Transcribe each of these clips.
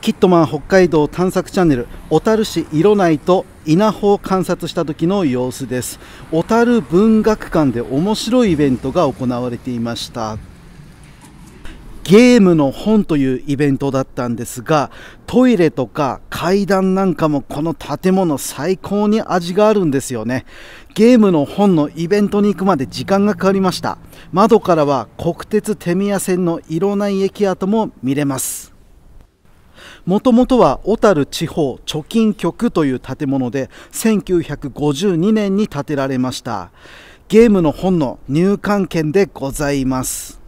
キットマン北海道探索チャンネル小樽市色内と稲穂を観察した時の様子です小樽文学館で面白いイベントが行われていましたゲームの本というイベントだったんですがトイレとか階段なんかもこの建物最高に味があるんですよねゲームの本のイベントに行くまで時間がかかりました窓からは国鉄手宮線のいろ駅跡も見れますもともとは小樽地方貯金局という建物で1952年に建てられましたゲームの本の入館券でございます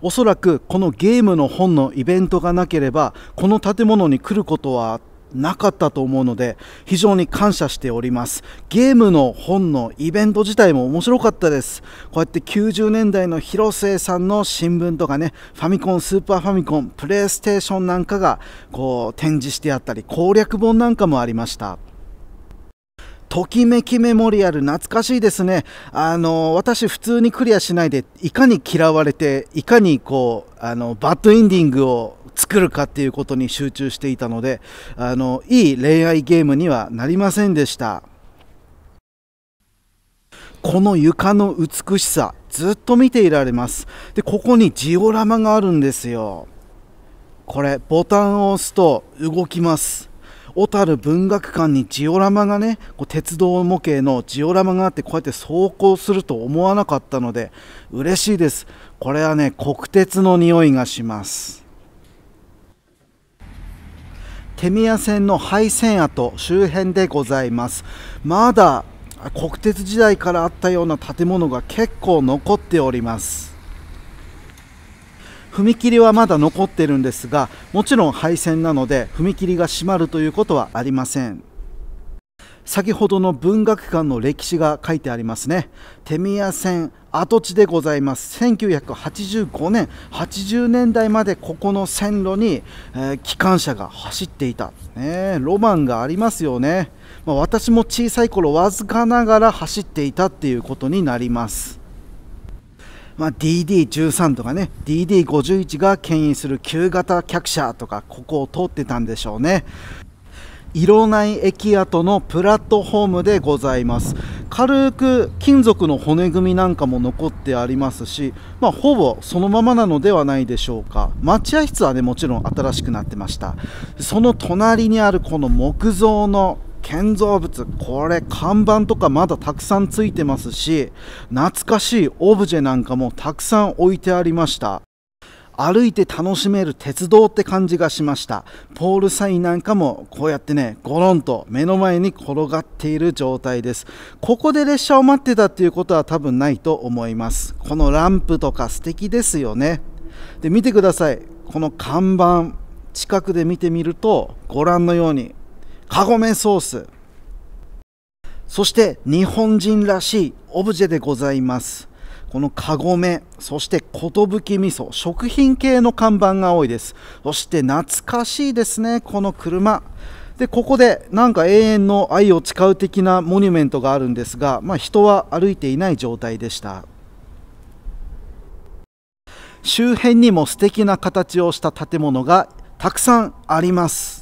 おそらくこのゲームの本のイベントがなければこの建物に来ることはなかったと思うので非常に感謝しておりますゲームの本のイベント自体も面白かったですこうやって90年代の広末さんの新聞とかねファミコンスーパーファミコンプレイステーションなんかがこう展示してあったり攻略本なんかもありましたときめきメモリアル、懐かしいですね。あの、私普通にクリアしないで、いかに嫌われて、いかにこう、あの、バッドエンディングを作るかっていうことに集中していたので、あの、いい恋愛ゲームにはなりませんでした。この床の美しさ、ずっと見ていられます。で、ここにジオラマがあるんですよ。これ、ボタンを押すと動きます。小樽文学館にジオラマがねこう鉄道模型のジオラマがあってこうやって走行すると思わなかったので嬉しいですこれはね国鉄の匂いがします手宮線の廃線跡周辺でございますまだ国鉄時代からあったような建物が結構残っております踏切はまだ残ってるんですがもちろん廃線なので踏切が閉まるということはありません先ほどの文学館の歴史が書いてありますね手宮線跡地でございます1985年80年代までここの線路に、えー、機関車が走っていた、ね、ロマンがありますよね、まあ、私も小さい頃わずかながら走っていたっていうことになりますまあ、DD13 とかね DD51 が牽引する旧型客車とかここを通ってたんでしょうね色内駅跡のプラットホームでございます軽く金属の骨組みなんかも残ってありますし、まあ、ほぼそのままなのではないでしょうか待合室はねもちろん新しくなってましたその隣にあるこの木造の建造物これ看板とかまだたくさんついてますし懐かしいオブジェなんかもたくさん置いてありました歩いて楽しめる鉄道って感じがしましたポールサインなんかもこうやってねゴロンと目の前に転がっている状態ですここで列車を待ってたっていうことは多分ないと思いますこのランプとか素敵ですよねで見てくださいこの看板近くで見てみるとご覧のようにカゴメソースそして日本人らしいオブジェでございますこのカゴメそして寿味噌食品系の看板が多いですそして懐かしいですねこの車でここでなんか永遠の愛を誓う的なモニュメントがあるんですが、まあ、人は歩いていない状態でした周辺にも素敵な形をした建物がたくさんあります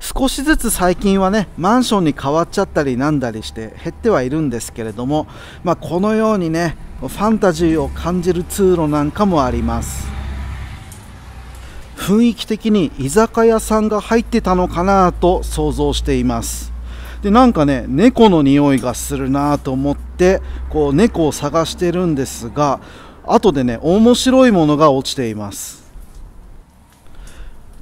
少しずつ最近はねマンションに変わっちゃったりなんだりして減ってはいるんですけれども、まあ、このようにねファンタジーを感じる通路なんかもあります雰囲気的に居酒屋さんが入ってたのかなと想像していますでなんかね猫の匂いがするなと思ってこう猫を探してるんですが後でね面白いものが落ちています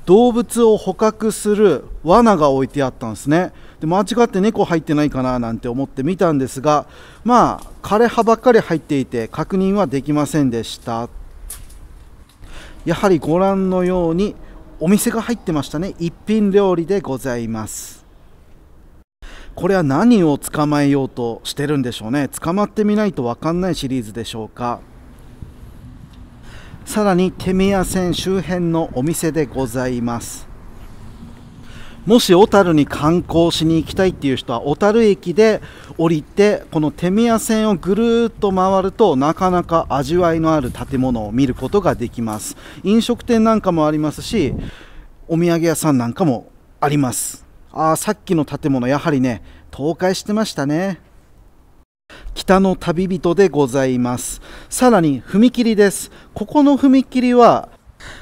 動物を捕獲する罠が置いてあったんですねで間違って猫入ってないかななんて思って見たんですがまあ枯れ葉ばっかり入っていて確認はできませんでしたやはりご覧のようにお店が入ってましたね一品料理でございますこれは何を捕まえようとしてるんでしょうね捕まってみないと分かんないシリーズでしょうかさらに手宮線周辺のお店でございますもし小樽に観光しに行きたいっていう人は小樽駅で降りてこの手宮線をぐるっと回るとなかなか味わいのある建物を見ることができます飲食店なんかもありますしお土産屋さんなんかもありますあさっきの建物やはりね倒壊してましたね北の旅人でございますさらに踏切ですここの踏切は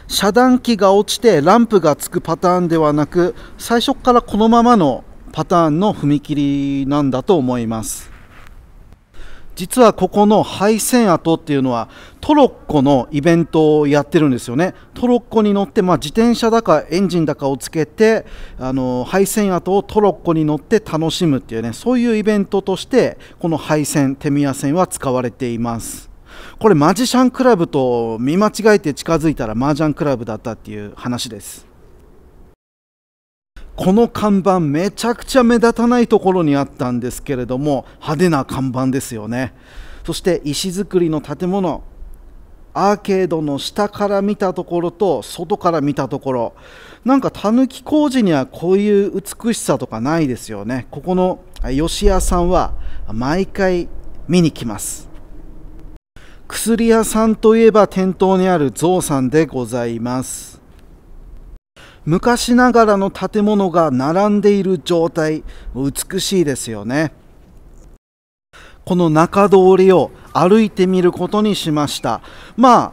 遮断機が落ちてランプがつくパターンではなく最初からこのままのパターンの踏切なんだと思います実はここの廃線跡っていうのはトロッコのイベントをやってるんですよねトロッコに乗って、まあ、自転車だかエンジンだかをつけてあの廃線跡をトロッコに乗って楽しむっていうねそういうイベントとしてこの廃線手宮線は使われていますこれマジシャンクラブと見間違えて近づいたらマージャンクラブだったっていう話ですこの看板めちゃくちゃ目立たないところにあったんですけれども派手な看板ですよねそして石造りの建物アーケードの下から見たところと外から見たところなんかたぬき工事にはこういう美しさとかないですよねここの吉屋さんは毎回見に来ます薬屋さんといえば店頭にある象さんでございます昔ながらの建物が並んでいる状態美しいですよねこの中通りを歩いてみることにしましたまあ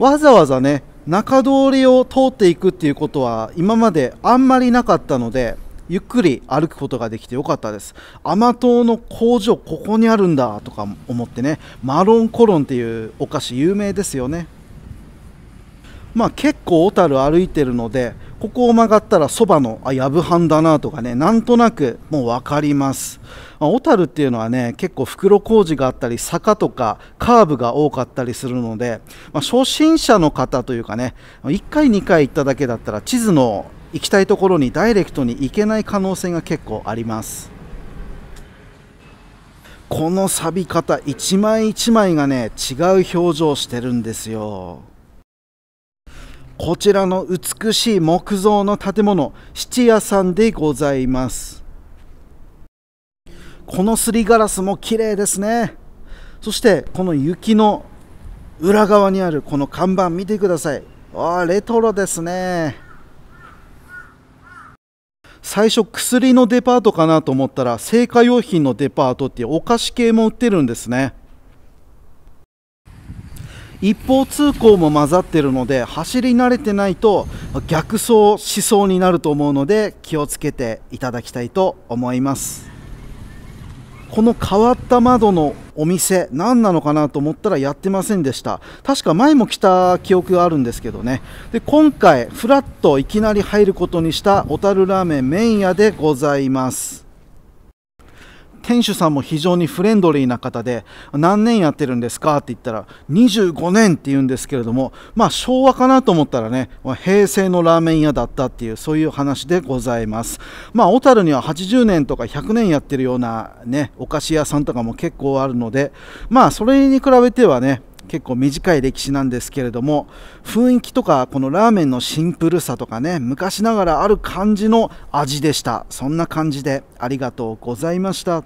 わざわざね中通りを通っていくっていうことは今まであんまりなかったのでゆっくり歩くことができてよかったです甘党の工場ここにあるんだとか思ってねマロンコロンっていうお菓子有名ですよねまあ、結構小樽歩いてるのでここを曲がったらそばのあやぶ藩だなとかねなんとなくもう分かります小樽、っていうのはね結構袋小路があったり坂とかカーブが多かったりするので、まあ、初心者の方というかね1回2回行っただけだったら地図の行きたいところにダイレクトに行けない可能性が結構ありますこの錆び方一枚一枚がね違う表情してるんですよこちらの美しい木造の建物質屋さんでございますこのすりガラスも綺麗ですねそしてこの雪の裏側にあるこの看板見てくださいあレトロですね最初薬のデパートかなと思ったら製菓用品のデパートってお菓子系も売ってるんですね一方通行も混ざってるので走り慣れてないと逆走しそうになると思うので気をつけていただきたいと思いますこの変わった窓のお店何なのかなと思ったらやってませんでした確か前も来た記憶があるんですけどねで今回フラッといきなり入ることにした小樽ラーメン麺屋でございます店主さんも非常にフレンドリーな方で何年やってるんですかって言ったら25年って言うんですけれどもまあ昭和かなと思ったらね平成のラーメン屋だったっていうそういう話でございますまあ小樽には80年とか100年やってるようなねお菓子屋さんとかも結構あるのでまあそれに比べてはね結構短い歴史なんですけれども雰囲気とかこのラーメンのシンプルさとかね昔ながらある感じの味でしたそんな感じでありがとうございました